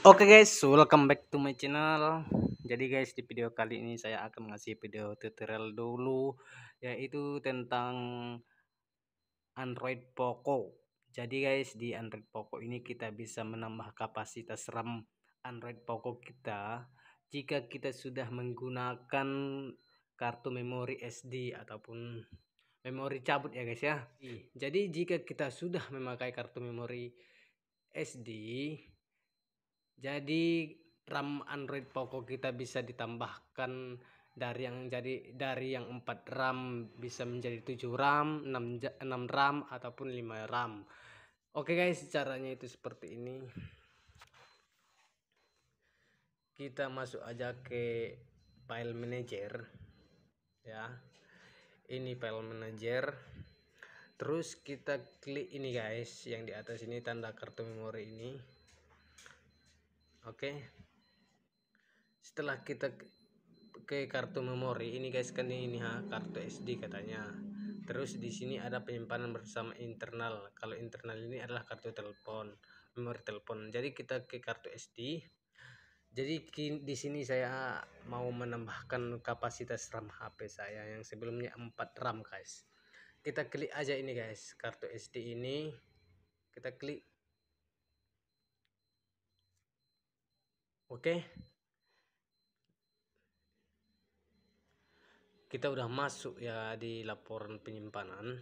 Oke okay guys, welcome back to my channel. Jadi guys, di video kali ini saya akan ngasih video tutorial dulu yaitu tentang Android Poco. Jadi guys, di Android Poco ini kita bisa menambah kapasitas RAM Android Poco kita jika kita sudah menggunakan kartu memori SD ataupun memori cabut ya guys ya. Iya. Jadi jika kita sudah memakai kartu memori SD jadi RAM Android Poco kita bisa ditambahkan dari yang jadi dari yang 4 RAM bisa menjadi 7 RAM, 6 6 RAM ataupun 5 RAM. Oke okay guys, caranya itu seperti ini. Kita masuk aja ke file manager ya. Ini file manager. Terus kita klik ini guys yang di atas ini tanda kartu memori ini Oke. Setelah kita ke kartu memori ini guys kan ini ha, kartu SD katanya. Terus di sini ada penyimpanan bersama internal. Kalau internal ini adalah kartu telepon, memori telepon. Jadi kita ke kartu SD. Jadi di sini saya mau menambahkan kapasitas RAM HP saya yang sebelumnya 4 RAM guys. Kita klik aja ini guys, kartu SD ini. Kita klik Oke. Kita udah masuk ya di laporan penyimpanan.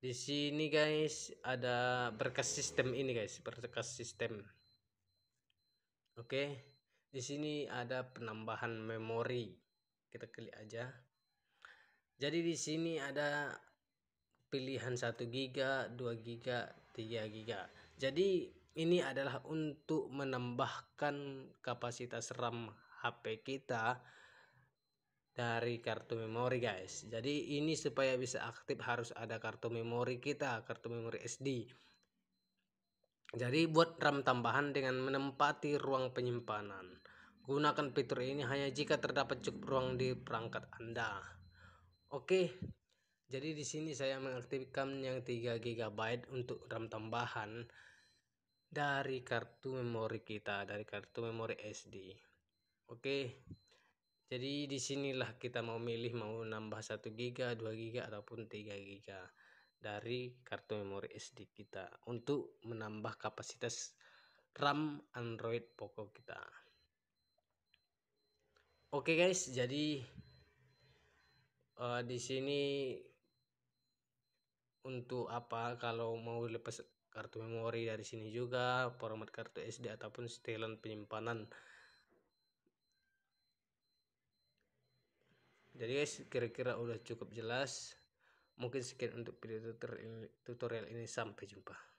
Di sini guys ada berkas sistem ini guys, berkas sistem. Oke. Di sini ada penambahan memori. Kita klik aja. Jadi di sini ada pilihan 1 giga, 2 giga, 3 giga. Jadi ini adalah untuk menambahkan kapasitas RAM HP kita dari kartu memori guys jadi ini supaya bisa aktif harus ada kartu memori kita kartu memori SD jadi buat RAM tambahan dengan menempati ruang penyimpanan gunakan fitur ini hanya jika terdapat cukup ruang di perangkat Anda oke jadi di sini saya mengaktifkan yang 3 GB untuk RAM tambahan dari kartu memori kita dari kartu memori SD oke jadi disinilah kita mau milih mau nambah 1 giga 2 giga ataupun 3 giga dari kartu memori SD kita untuk menambah kapasitas RAM Android Poco kita oke guys jadi uh, di sini untuk apa kalau mau lepas kartu memori dari sini juga format kartu SD ataupun setelan penyimpanan jadi guys kira-kira udah cukup jelas mungkin sekian untuk video tutorial ini sampai jumpa